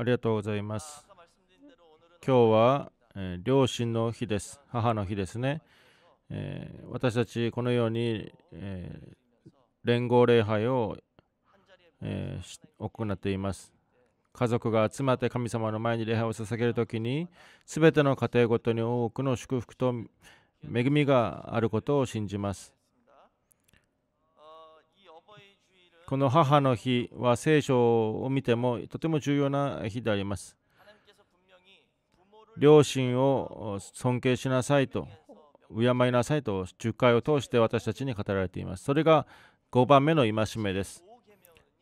ありがとうございます。今日は、えー、両親の日です。母の日ですね。えー、私たちこのように、えー、連合礼拝を、え行っています。家族が集まって神様の前に礼拝を捧げる時に、すべての家庭ごとに多くの祝福と恵みがあることを信じます。この母の日は聖書を見てもとても重要な日であります。両親を尊敬しなさいと、敬いなさいと、10回を通して私たちに語られています。それが5番目の戒めです。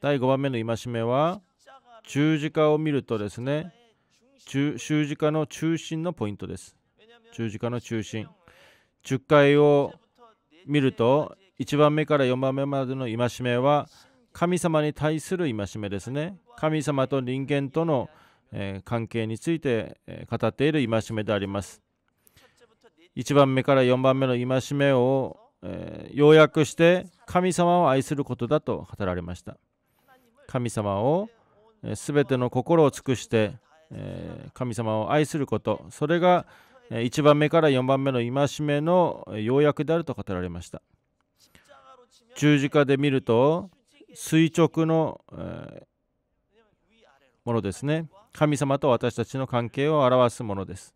第5番目の戒めは、十字架を見るとですね、十字架の中心のポイントです。十字架の中心。10回を見ると、1番目から4番目までの戒めは、神様に対する戒めですね神様と人間との関係について語っている戒めであります1番目から4番目の戒めを要約して神様を愛することだと語られました神様を全ての心を尽くして神様を愛することそれが1番目から4番目の戒めの要約であると語られました十字架で見ると垂直のものですね。神様と私たちの関係を表すものです。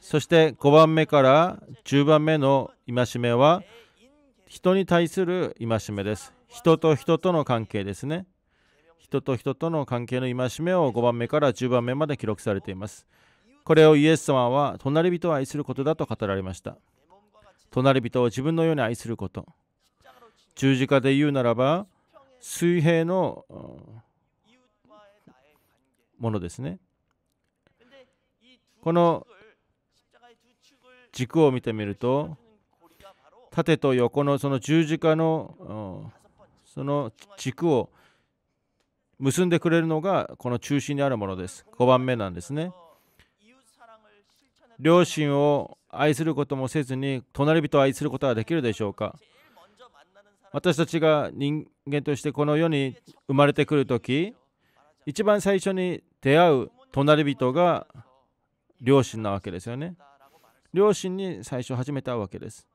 そして5番目から10番目の戒めは人に対する戒めです。人と人との関係ですね。人と人との関係の戒めを5番目から10番目まで記録されています。これをイエス様は隣人を愛することだと語られました。隣人を自分のように愛すること。十字架で言うならば水平のものですね。この軸を見てみると縦と横のその十字架のその軸を結んでくれるのがこの中心にあるものです。5番目なんですね。両親を愛することもせずに隣人を愛することはできるでしょうか私たちが人間としてこの世に生まれてくる時一番最初に出会う隣人が両親なわけですよね両親に最初始めたわけです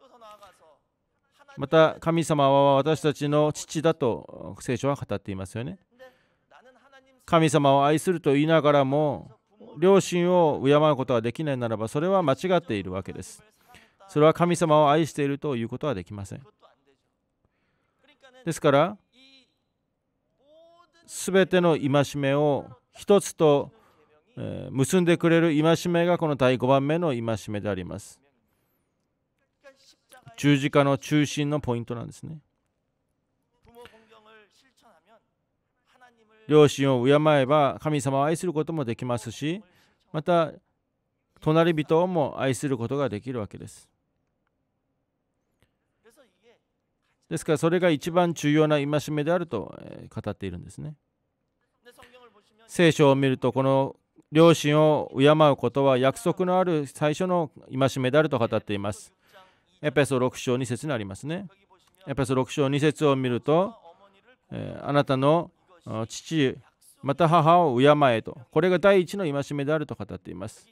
また神様は私たちの父だと聖書は語っていますよね神様を愛すると言いながらも両親を敬うことができないならばそれは間違っているわけですそれは神様を愛しているということはできませんですから全ての戒めを一つと結んでくれる戒めがこの第5番目の戒めであります。十字架の中心のポイントなんですね。両親を敬えば神様を愛することもできますしまた隣人をも愛することができるわけです。ですからそれが一番重要な戒めであると語っているんですね。聖書を見るとこの両親を敬うことは約束のある最初の戒めであると語っています。エペソ6章2節にありますね。エペソ6章2節を見ると、あなたの父、また母を敬えと、これが第一の戒めであると語っています。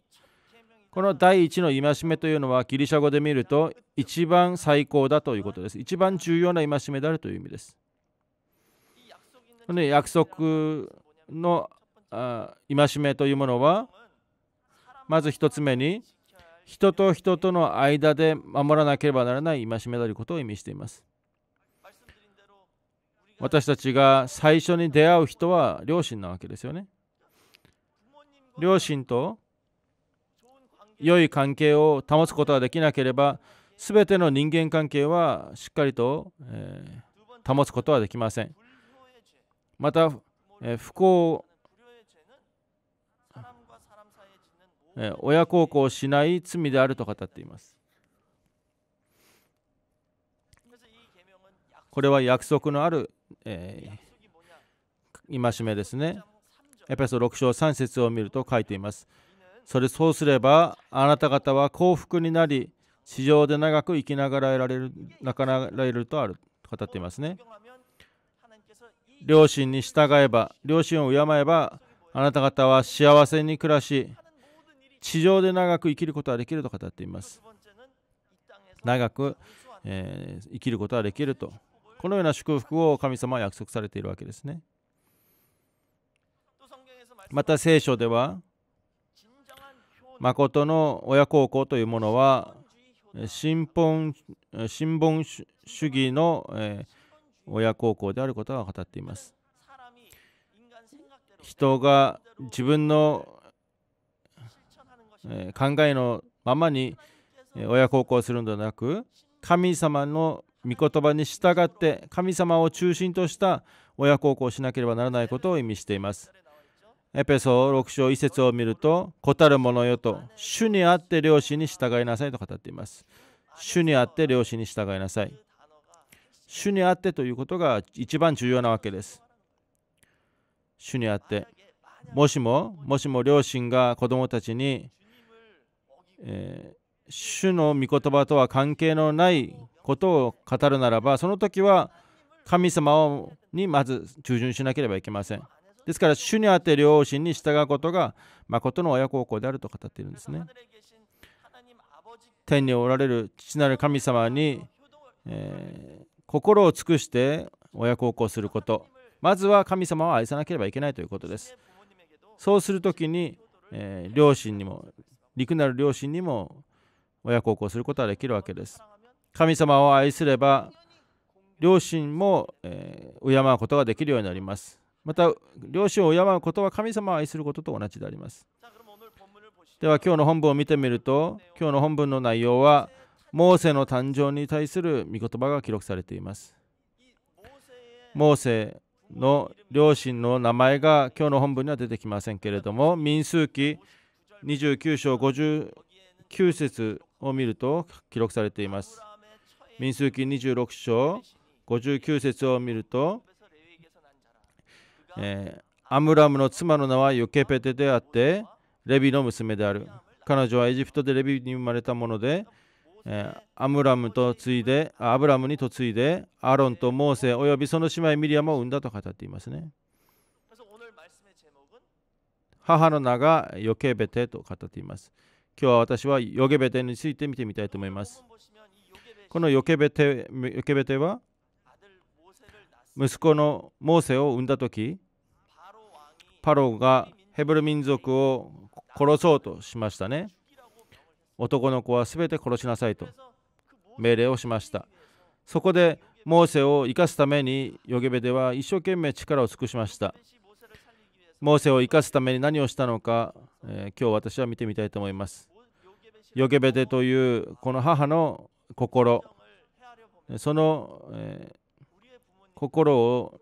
この第一の戒めというのはギリシャ語で見ると一番最高だということです。一番重要な戒めであるという意味です。この約束の戒めというものはまず1つ目に人と人との間で守らなければならない戒めであることを意味しています。私たちが最初に出会う人は両親なわけですよね。両親と良い関係を保つことができなければ全ての人間関係はしっかりと、えー、保つことはできませんまた、えー、不幸えー、親孝行しない罪であると語っていますこれは約束のある、えー、戒めですねエペソ6章3節を見ると書いていますそれそうすればあなた方は幸福になり地上で長く生きながら得られるなかられるとあると語っていますね両親に従えば両親を敬えばあなた方は幸せに暮らし地上で長く生きることはできると語っています長く、えー、生きることはできるとこのような祝福を神様は約束されているわけですねまた聖書では誠の親孝行というものは新本新本主義の、え親孝行であることは語っています。人が自分の、え考えのままに親孝行するのではなく神様の御言葉に従って神様を中心とした親孝行をしなければならないことを意味しています。エペソ6章1節を見ると、こたるものよと、主にあって両親に従いなさいと語っています。主にあって両親に従いなさい。主にあってということが一番重要なわけです。主にあって。もしも、もしも両親が子供たちに、えー、主の御言葉とは関係のないことを語るならば、その時は神様にまず従順しなければいけません。ですから主にあって両親に従うことが誠の親孝行であると語っているんですね天におられる父なる神様に、えー、心を尽くして親孝行することまずは神様を愛さなければいけないということですそうするときに、えー、両親にも陸なる両親にも親孝行することができるわけです神様を愛すれば両親も、えー、敬うことができるようになりますまた両親を敬うことは神様を愛することと同じでありますでは今日の本文を見てみると今日の本文の内容はモーセの誕生に対する御言葉が記録されていますモーセの両親の名前が今日の本文には出てきませんけれども民数記29章59節を見ると記録されています民数記26章59節を見るとえー、アムラムの妻の名はヨケペテであってレビの娘である彼女はエジプトでレビに生まれたもので、えー、アムラムとついでアブラムに嫁いでアロンとモーセおよびその姉妹ミリアムを産んだと語っていますね母の名がヨケベテと語っています今日は私はヨケベテについて見てみたいと思いますこのヨケベテヨケベテは息子のモーセを産んだ時パロがヘブル民族を殺そうとしましたね。男の子は全て殺しなさいと命令をしました。そこでモーセを生かすためにヨゲベでは一生懸命力を尽くしました。モーセを生かすために何をしたのか、えー、今日私は見てみたいと思います。ヨゲベデというこの母の心、その、えー、心を、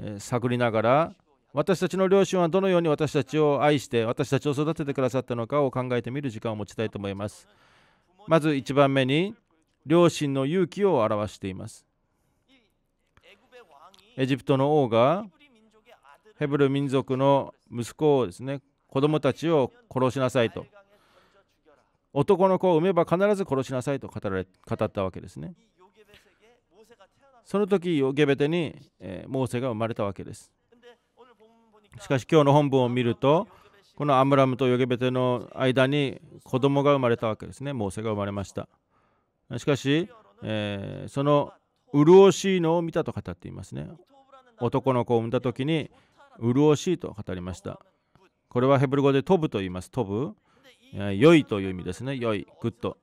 えー、探りながら、私たちの両親はどのように私たちを愛して私たちを育ててくださったのかを考えてみる時間を持ちたいと思いますまず1番目に両親の勇気を表していますエジプトの王がヘブル民族の息子をですね子供たちを殺しなさいと男の子を産めば必ず殺しなさいと語られ語ったわけですねその時ヨゲベテに、えー、モーセが生まれたわけですしかし今日の本文を見るとこのアムラムとヨゲベテの間に子供が生まれたわけですね。モーセが生まれました。しかし、えー、その潤しいのを見たと語っていますね。男の子を産んだ時に潤しいと語りました。これはヘブル語で飛ぶと言います。飛ぶ。良いという意味ですね。良い。グッド。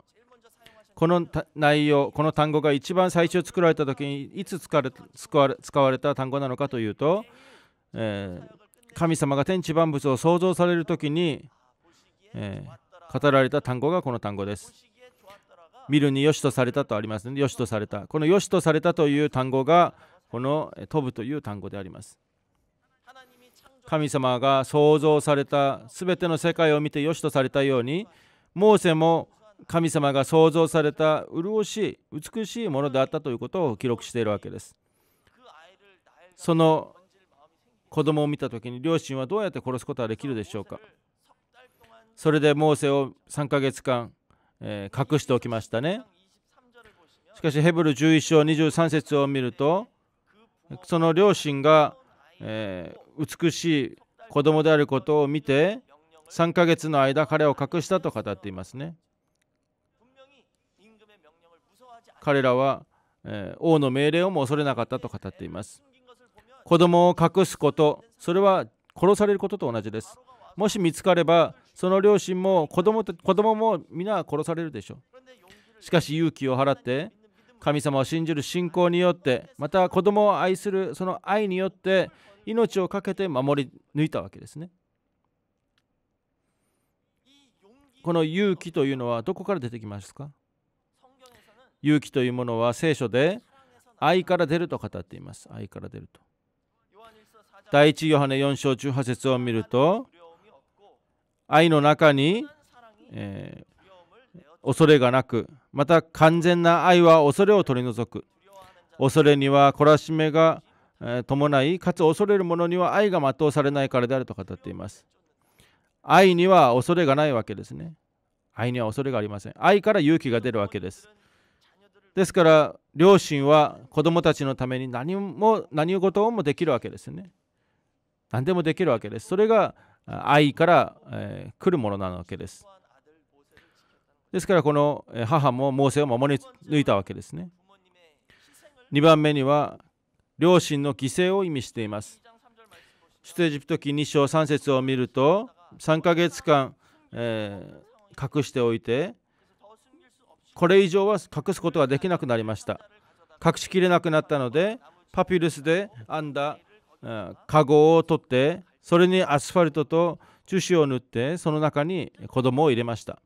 この内容、この単語が一番最初作られた時にいつ使われた単語なのかというと、えー神様が天地万物を創造される時に、えー、語られた単語がこの単語です。見るによしとされたとありますね。よしとされた。このよしとされたという単語がこの飛ぶという単語であります。神様が創造された全ての世界を見てよしとされたように、モーセも神様が創造された潤しい美しいものであったということを記録しているわけです。その子供を見た時に両親はどうやって殺すことはできるでしょうかそれでモーセを3ヶ月間、えー、隠しておきましたねしかしヘブル11章23節を見るとその両親が、えー、美しい子供であることを見て3ヶ月の間彼を隠したと語っていますね彼らは、えー、王の命令をも恐れなかったと語っています子供を隠すことそれは殺されることと同じですもし見つかればその両親も子供と子供も皆殺されるでしょうしかし勇気を払って神様を信じる信仰によってまた子供を愛するその愛によって命を懸けて守り抜いたわけですねこの勇気というのはどこから出てきますか勇気というものは聖書で愛から出ると語っています愛から出ると第一ヨハネ4章18節を見ると愛の中に、えー、恐れがなくまた完全な愛は恐れを取り除く恐れには懲らしめが、えー、伴いかつ恐れる者には愛が全うされないからであると語っています愛には恐れがないわけですね愛には恐れがありません愛から勇気が出るわけですですから両親は子供たちのために何も何事もできるわけですね何でもできるわけです。それが愛から、えー、来るものなわけです。ですからこの母もモーセを守り抜いたわけですね。2番目には両親の犠牲を意味しています。出エジプト記2章3節を見ると3ヶ月間、えー、隠しておいてこれ以上は隠すことができなくなりました。隠しきれなくなったのでパピルスで編んだカゴを取ってそれにアスファルトと樹脂を塗ってその中に子供を入れました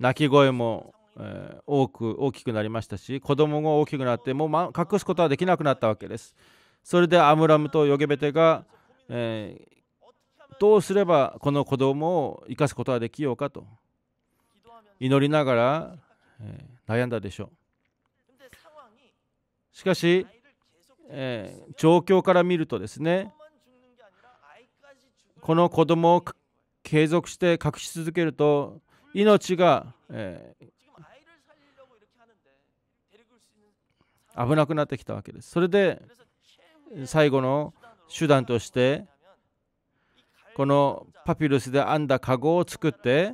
泣き声も、えー、多く大きくなりましたし子供も大きくなってもう、ま、隠すことはできなくなったわけですそれでアムラムとヨゲベテが、えー、どうすればこの子供を生かすことができようかと祈りながら、えー、悩んだでしょうしかしえー、状況から見るとですねこの子供を継続して隠し続けると命が、えー、危なくなってきたわけですそれで最後の手段としてこのパピルスで編んだ籠を作って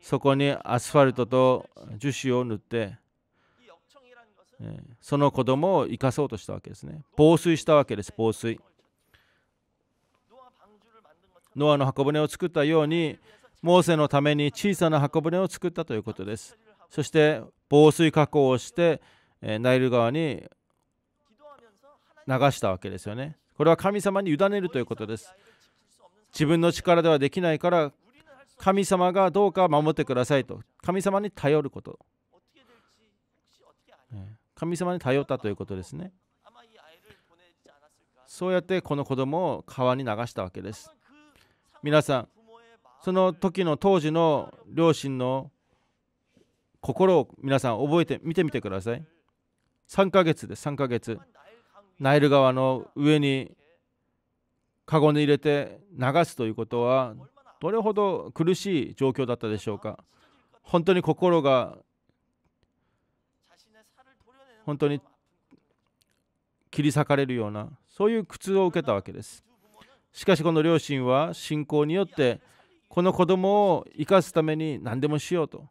そこにアスファルトと樹脂を塗ってその子供を生かそうとしたわけですね。防水したわけです、防水。ノアの箱舟を作ったように、モーセのために小さな箱舟を作ったということです。そして防水加工をして、ナイル川に流したわけですよね。これは神様に委ねるということです。自分の力ではできないから、神様がどうか守ってくださいと、神様に頼ること。神様に頼ったということですねそうやってこの子供を川に流したわけです皆さんその時の当時の両親の心を皆さん覚えて見てみてください3ヶ月です3ヶ月ナイル川の上にカゴに入れて流すということはどれほど苦しい状況だったでしょうか本当に心が本当に切り裂かれるようなそういう苦痛を受けたわけですしかしこの両親は信仰によってこの子供を生かすために何でもしようと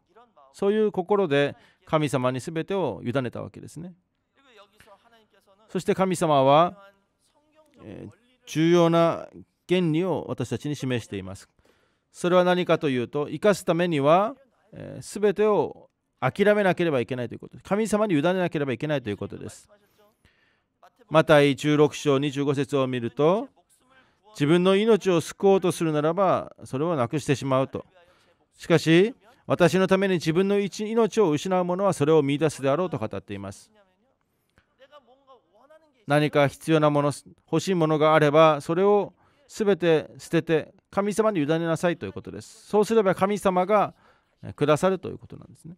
そういう心で神様に全てを委ねたわけですねそして神様は、え重要な原理を私たちに示していますそれは何かというと生かすためには、え全てを諦めなければいけないということです。神様に委ねなければいけないということです。マタイ16章25節を見ると、自分の命を救おうとするならば、それをなくしてしまうと。しかし、私のために自分の命を失う者はそれを見いだすであろうと語っています。何か必要なもの、欲しいものがあれば、それを全て捨てて、神様に委ねなさいということです。そうすれば神様がくださるということなんですね。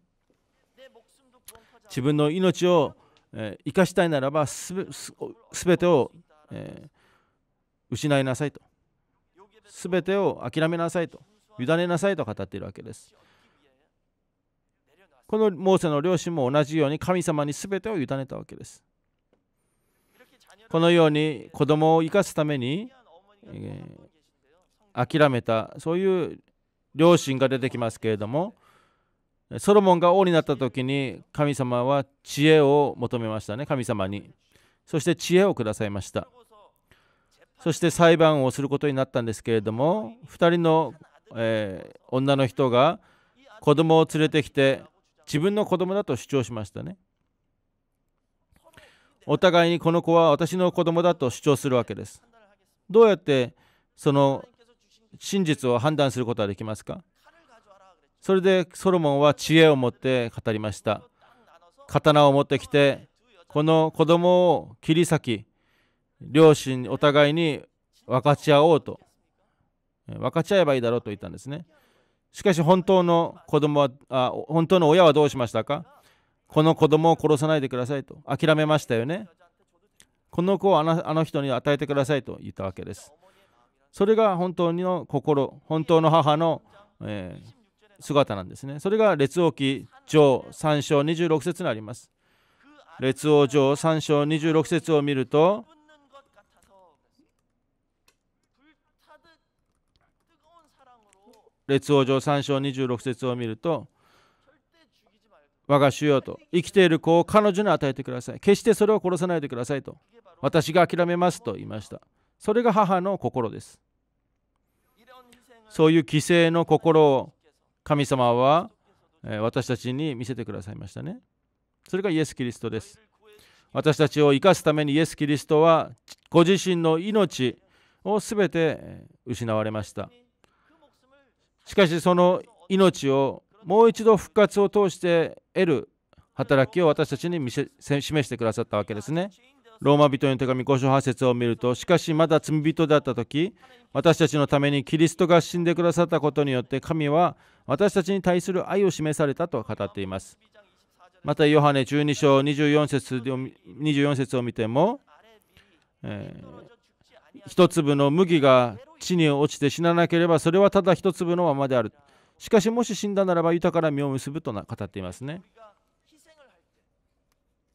自分の命を、え生かしたいならばすべてを、え失いなさいとすべてを諦めなさいと委ねなさいと語っているわけですこのモーセの両親も同じように神様にすべてを委ねたわけですこのように子供を生かすために、え諦めたそういう両親が出てきますけれどもソロモンが王になった時に神様は知恵を求めましたね神様にそして知恵をくださいましたそして裁判をすることになったんですけれども2人の、えー、女の人が子供を連れてきて自分の子供だと主張しましたねお互いにこの子は私の子供だと主張するわけですどうやってその真実を判断することはできますかそれでソロモンは知恵を持って語りました刀を持ってきてこの子供を切り裂き両親お互いに分かち合おうと分かち合えばいいだろうと言ったんですねしかし本当の子供はあ本当の親はどうしましたかこの子供を殺さないでくださいと諦めましたよねこの子をあの人に与えてくださいと言ったわけですそれが本当の心本当の母の、えー姿なんですね。それが列王記上3章26節にあります。列王上3章26節を見ると列王上3章26節を見ると我が主よと生きている子を彼女に与えてください決してそれを殺さないでくださいと私が諦めますと言いましたそれが母の心ですそういう犠牲の心を神様は私たちに見せてくださいましたね。それがイエス・キリストです。私たちを生かすためにイエス・キリストはご自身の命を全て失われました。しかしその命をもう一度復活を通して得る働きを私たちに示してくださったわけですね。ローマ人への手紙5章8節を見るとしかしまだ罪人だった時私たちのためにキリストが死んでくださったことによって神は私たちに対する愛を示されたと語っていますまたヨハネ12章24節 ,24 節を見ても、えー、一粒の麦が地に落ちて死ななければそれはただ一粒のままであるしかしもし死んだならば豊かな実を結ぶと語っていますね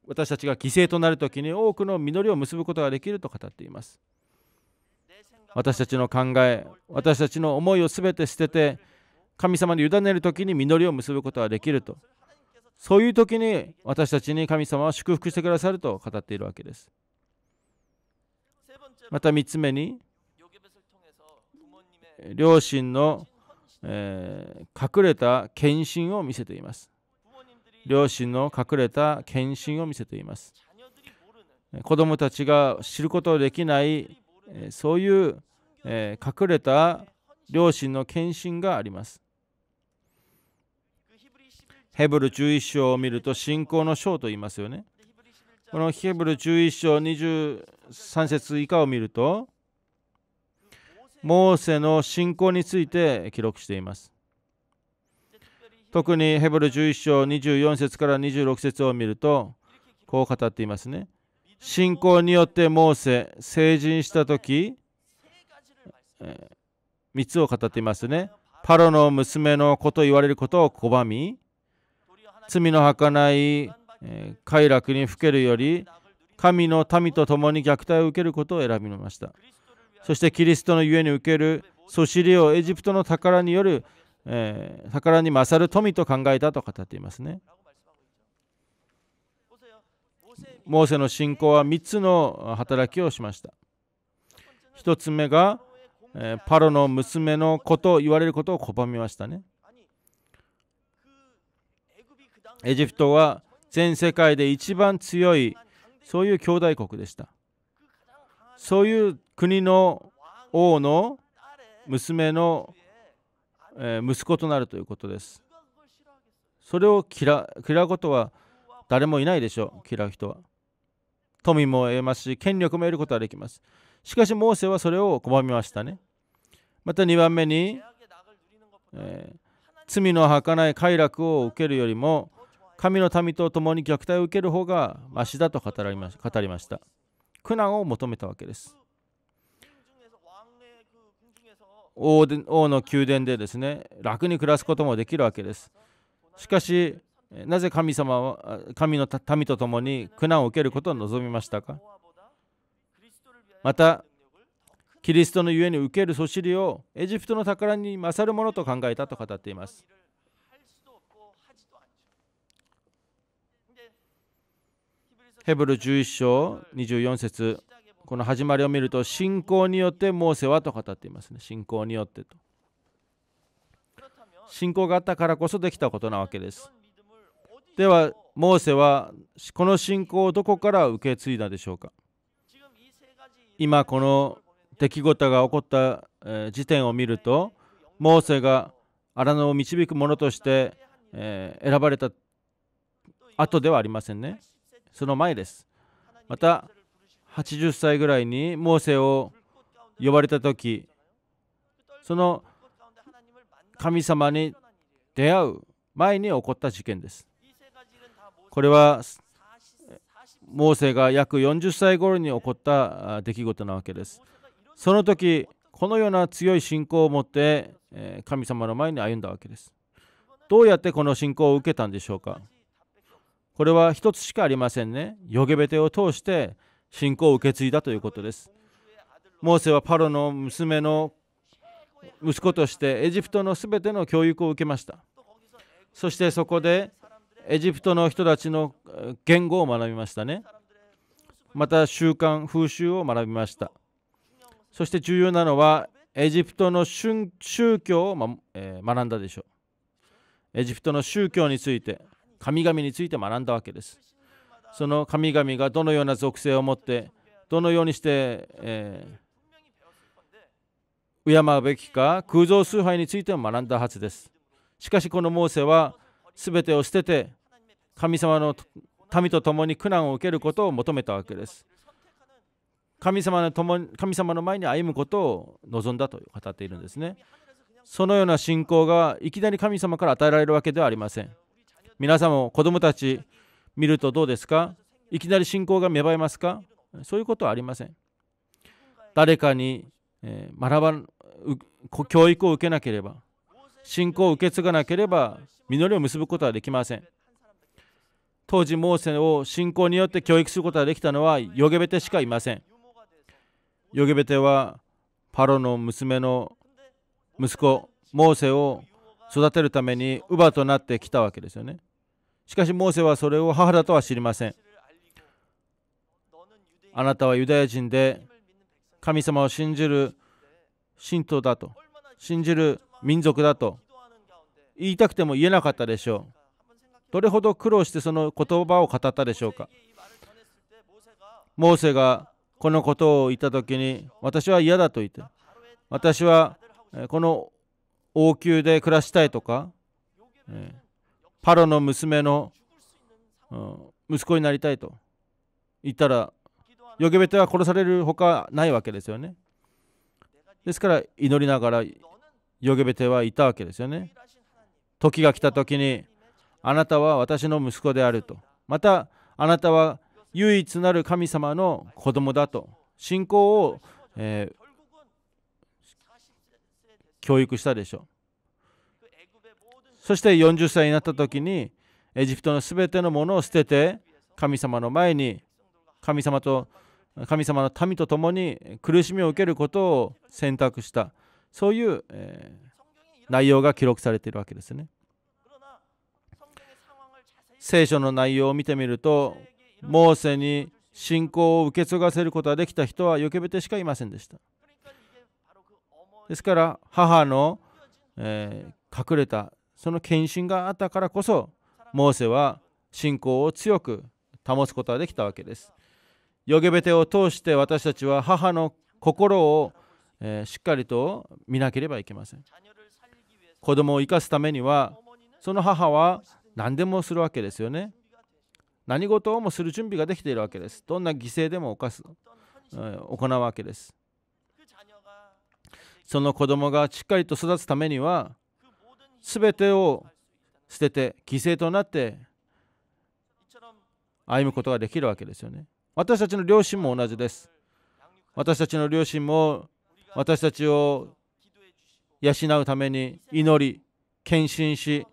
私たちが犠牲となる時に多くの実りを結ぶことができると語っています私たちの考え私たちの思いを全て捨てて神様に委ねる時に実りを結ぶことができるとそういう時に私たちに神様は祝福してくださると語っているわけですまた3つ目に両親の、えー、隠れた献身を見せています両親の隠れた献身を見せています子どもたちが知ることできないそういう隠れた両親の献身がありますヘブル11章を見ると信仰の章と言いますよねこのヘブル11章23節以下を見るとモーセの信仰について記録しています特にヘブル11章24節から26節を見るとこう語っていますね信仰によってモーセ成人した時、えー、3つを語っていますねパロの娘の子と言われることを拒み罪の儚い、えー、快楽にふけるより神の民と共に虐待を受けることを選びましたそしてキリストのゆえに受けるそしりをエジプトの宝によるえー、宝に勝る富と考えたと語っていますね。モーセの信仰は3つの働きをしました。1つ目が、えー、パロの娘の子と言われることを拒みましたね。エジプトは全世界で一番強いそういう兄弟国でした。そういう国の王の娘のえ息子となるということです。それを嫌うことは誰もいないでしょう、嫌う人は。富も得ますし、権力も得ることはできます。しかし、モーセはそれを拒みましたね。また2番目に、えー、罪の儚い快楽を受けるよりも、神の民と共に虐待を受ける方がましだと語りました。苦難を求めたわけです。王の宮殿でですね楽に暮らすこともできるわけですしかしなぜ神様は神の民と共に苦難を受けることを望みましたかまたキリストのゆえに受けるそしりをエジプトの宝に勝るものと考えたと語っていますヘブル11章24節この始まりを見ると信仰によってモーセはと語っていますね信仰によってと信仰があったからこそできたことなわけですではモーセはこの信仰をどこから受け継いだでしょうか今この出来事が起こった時点を見るとモーセが荒野を導く者として選ばれた後ではありませんねその前ですまた80歳ぐらいにモーセを呼ばれた時その神様に出会う前に起こった事件です。これはモーセが約40歳頃に起こった出来事なわけです。その時このような強い信仰を持って神様の前に歩んだわけです。どうやってこの信仰を受けたんでしょうかこれは一つしかありませんね。ヨゲベテを通して信仰を受け継いだということです。モーセはパロの娘の息子としてエジプトのすべての教育を受けました。そしてそこでエジプトの人たちの言語を学びましたね。また習慣、風習を学びました。そして重要なのはエジプトの宗教を、まえ学んだでしょう。エジプトの宗教について、神々について学んだわけです。その神々がどのような属性を持ってどのようにして、えー、敬うべきか空想崇拝についても学んだはずですしかしこのモーセは全てを捨てて神様の民と共に苦難を受けることを求めたわけです神様の共に神様の前に歩むことを望んだと語っているんですねそのような信仰がいきなり神様から与えられるわけではありません皆さんも子供たち見るとどうですかいきなり信仰が芽生えますかそういうことはありません。誰かに、え学ば教育を受けなければ信仰を受け継がなければ実りを結ぶことはできません。当時モーセを信仰によって教育することができたのはヨゲベテしかいません。ヨゲベテはパロの娘の息子モーセを育てるために乳母となってきたわけですよね。しかしモーセはそれを母だとは知りません。あなたはユダヤ人で神様を信じる信徒だと、信じる民族だと言いたくても言えなかったでしょう。どれほど苦労してその言葉を語ったでしょうか。モーセがこのことを言った時に私は嫌だと言って私はこの王宮で暮らしたいとか、えーパロの娘の、息子になりたいと言ったら、ヨゲベテは殺されるほかないわけですよね。ですから、祈りながら、ヨゲベテはいたわけですよね。時が来た時に、あなたは私の息子であると。また、あなたは唯一なる神様の子供だと。信仰を、えー、教育したでしょう。そして40歳になった時にエジプトのすべてのものを捨てて神様の前に神様と神様の民と共に苦しみを受けることを選択したそういう、え内容が記録されているわけですね聖書の内容を見てみるとモーセに信仰を受け継がせることができた人はよけてしかいませんでしたですから母の、え隠れたその献身があったからこそモーセは信仰を強く保つことができたわけですヨゲベテを通して私たちは母の心を、えしっかりと見なければいけません子供を生かすためにはその母は何でもするわけですよね何事をもする準備ができているわけですどんな犠牲でも犯す、行うわけですその子供がしっかりと育つためには全てを捨てて犠牲となって歩むことができるわけですよね私たちの両親も同じです私たちの両親も私たちを養うために祈り献身し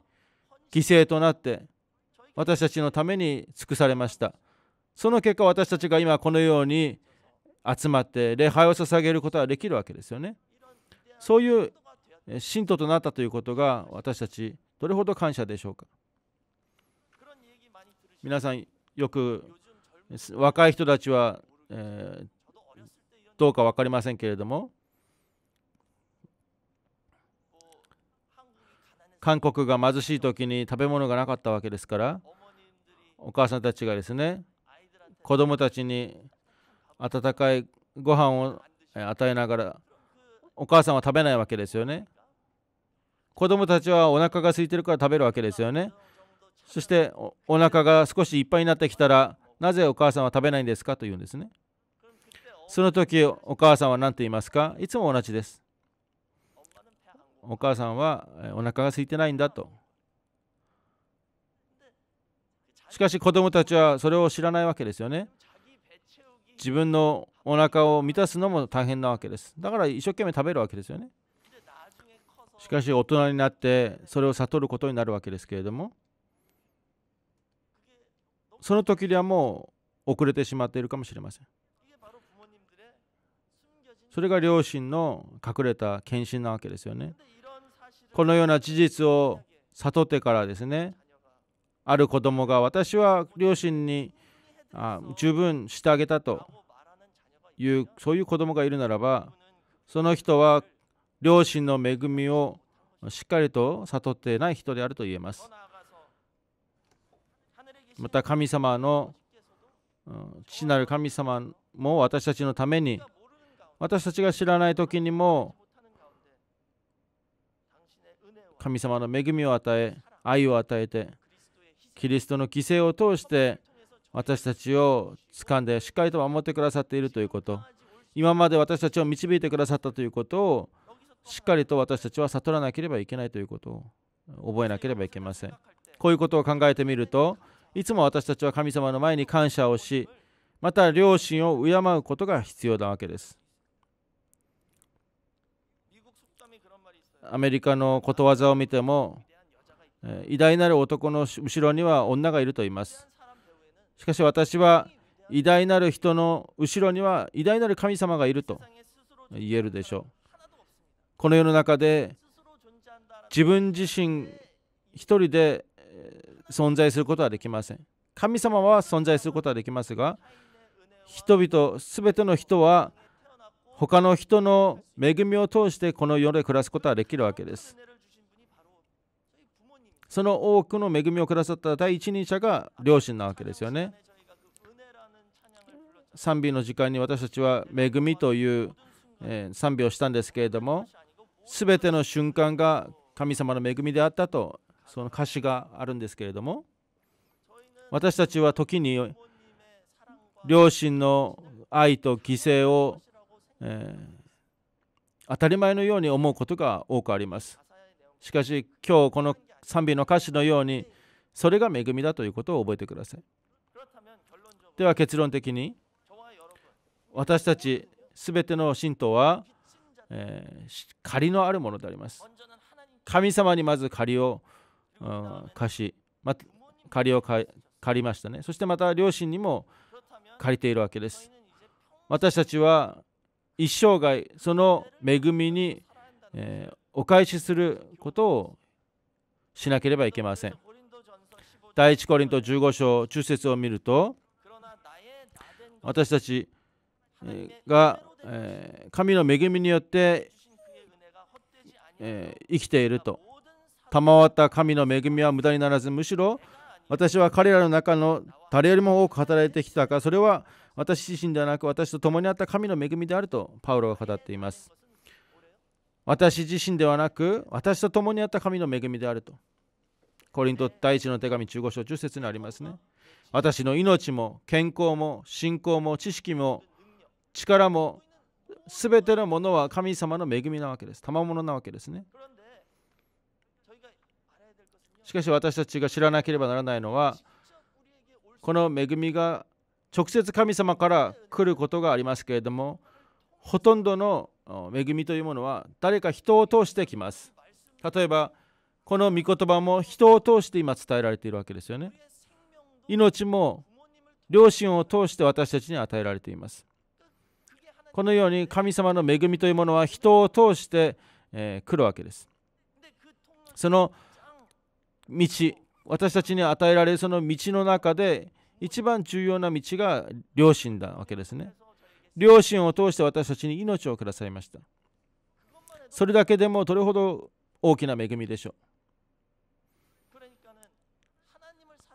犠牲となって私たちのために尽くされましたその結果私たちが今このように集まって礼拝を捧げることができるわけですよねそういう信徒となったということが私たちどれほど感謝でしょうか皆さんよく若い人たちは、どうか分かりませんけれども韓国が貧しい時に食べ物がなかったわけですからお母さんたちがですね子供たちに温かいご飯を与えながらお母さんは食べないわけですよね子供たちはお腹が空いてるから食べるわけですよねそしておお腹が少しいっぱいになってきたらなぜお母さんは食べないんですかと言うんですねその時お母さんは何て言いますかいつも同じですお母さんはお腹が空いてないんだとしかし子供たちはそれを知らないわけですよね自分のお腹を満たすのも大変なわけですだから一生懸命食べるわけですよねしかし大人になってそれを悟ることになるわけですけれどもその時にはもう遅れてしまっているかもしれませんそれが両親の隠れた献身なわけですよねこのような事実を悟ってからですねある子供が私は両親にあ十分してあげたというそういう子供がいるならばその人は両親の恵みをしっかりと悟っていない人であると言えます。また神様の父なる神様も私たちのために私たちが知らない時にも神様の恵みを与え愛を与えてキリストの犠牲を通して私たちを掴んでしっかりと守ってくださっているということ今まで私たちを導いてくださったということをしっかりと私たちは悟らなければいけないということを覚えなければいけませんこういうことを考えてみるといつも私たちは神様の前に感謝をしまた両親を敬うことが必要なわけですアメリカのことわざを見ても偉大なる男の後ろには女がいると言いますしかし私は偉大なる人の後ろには偉大なる神様がいると言えるでしょうこの世の中で自分自身一人で存在することはできません神様は存在することはできますが人々すべての人は他の人の恵みを通してこの世で暮らすことはできるわけですその多くの恵みをくださった第一人者が両親なわけですよね賛美の時間に私たちは恵みという賛美をしたんですけれども全ての瞬間が神様の恵みであったとその歌詞があるんですけれども私たちは時に両親の愛と犠牲を、えー、当たり前のように思うことが多くありますしかし今日この賛美の歌詞のようにそれが恵みだということを覚えてくださいでは結論的に私たち全ての信徒はえー、借りのあるものであります。神様にまず借りを、うん、貸し、ま、借りを借りましたね。そしてまた両親にも借りているわけです。私たちは一生涯その恵みに、えー、お返しすることをしなければいけません。第一コリント15章中節を見ると私たちがえー、神の恵みによって、えー、生きていると賜った神の恵みは無駄にならずむしろ私は彼らの中の誰よりも多く働いてきたかそれは私自身ではなく私と共にあった神の恵みであるとパウロが語っています私自身ではなく私と共にあった神の恵みであるとコリント第一の手紙15章10節にありますね私の命も健康も信仰も知識も力もすべてのものは神様の恵みなわけです。賜物なわけですね。しかし私たちが知らなければならないのは、この恵みが直接神様から来ることがありますけれども、ほとんどの恵みというものは誰か人を通してきます。例えば、この御言葉も人を通して今伝えられているわけですよね。命も両親を通して私たちに与えられています。このように神様の恵みというものは人を通して、えー、来るわけですその道私たちに与えられるその道の中で一番重要な道が両親なわけですね両親を通して私たちに命をくださいましたそれだけでもどれほど大きな恵みでしょう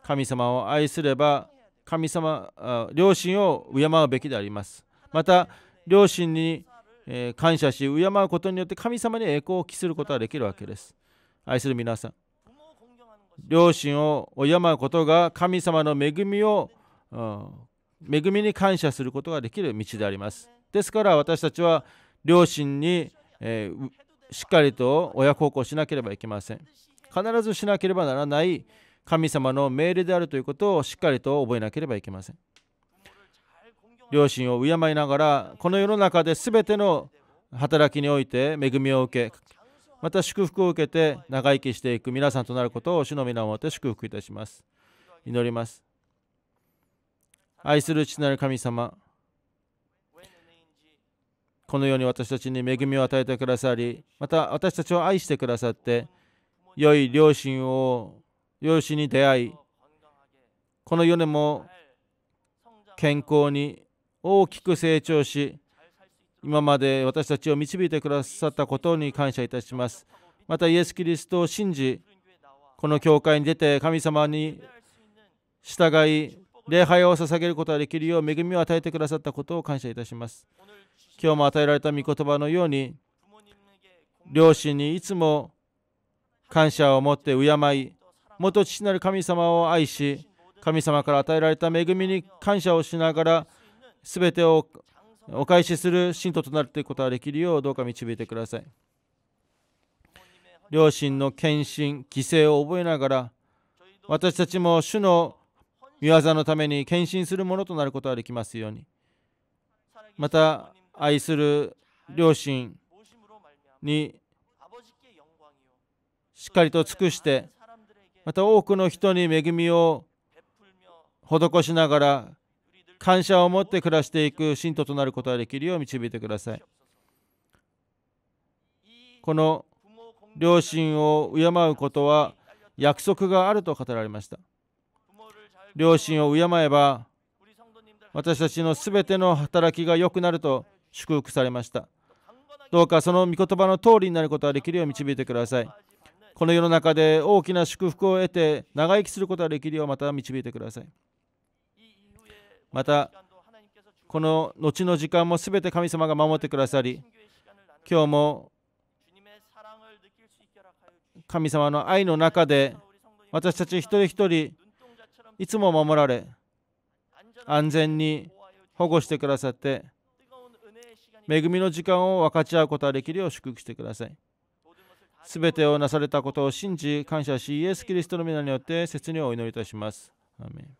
神様を愛すれば神様両親を敬うべきでありますまた両親に感謝し敬うことによって神様に栄光を期することができるわけです愛する皆さん両親を敬うことが神様の恵みを、うん、恵みに感謝することができる道でありますですから私たちは両親に、えしっかりと親孝行しなければいけません必ずしなければならない神様の命令であるということをしっかりと覚えなければいけません両親を敬いながらこの世の中で全ての働きにおいて恵みを受けまた祝福を受けて長生きしていく皆さんとなることを主の皆をもって祝福いたします祈ります愛する父なる神様このように私たちに恵みを与えてくださりまた私たちを愛してくださって良い両親を両親に出会いこの世でも健康に大きく成長し今まで私たちを導いてくださったことに感謝いたしますまたイエス・キリストを信じこの教会に出て神様に従い礼拝を捧げることができるよう恵みを与えてくださったことを感謝いたします今日も与えられた御言葉のように両親にいつも感謝を持って敬い元父なる神様を愛し神様から与えられた恵みに感謝をしながら全てをお返しする信徒となるということができるようどうか導いてください両親の献身犠牲を覚えながら私たちも主の御業のために献身するものとなることができますようにまた愛する両親にしっかりと尽くしてまた多くの人に恵みを施しながら感謝を持って暮らしていく信徒となることができるよう導いてくださいこの両親を敬うことは約束があると語られました両親を敬えば私たちのすべての働きが良くなると祝福されましたどうかその御言葉の通りになることができるよう導いてくださいこの世の中で大きな祝福を得て長生きすることができるようまた導いてくださいまたこの後の時間も全て神様が守ってくださり今日も神様の愛の中で私たち一人一人いつも守られ安全に保護してくださって恵みの時間を分かち合うことができるよう祝福してください。すべてをなされたことを信じ、感謝し、イエス・キリストの皆によって切にお祈りいたします。アメン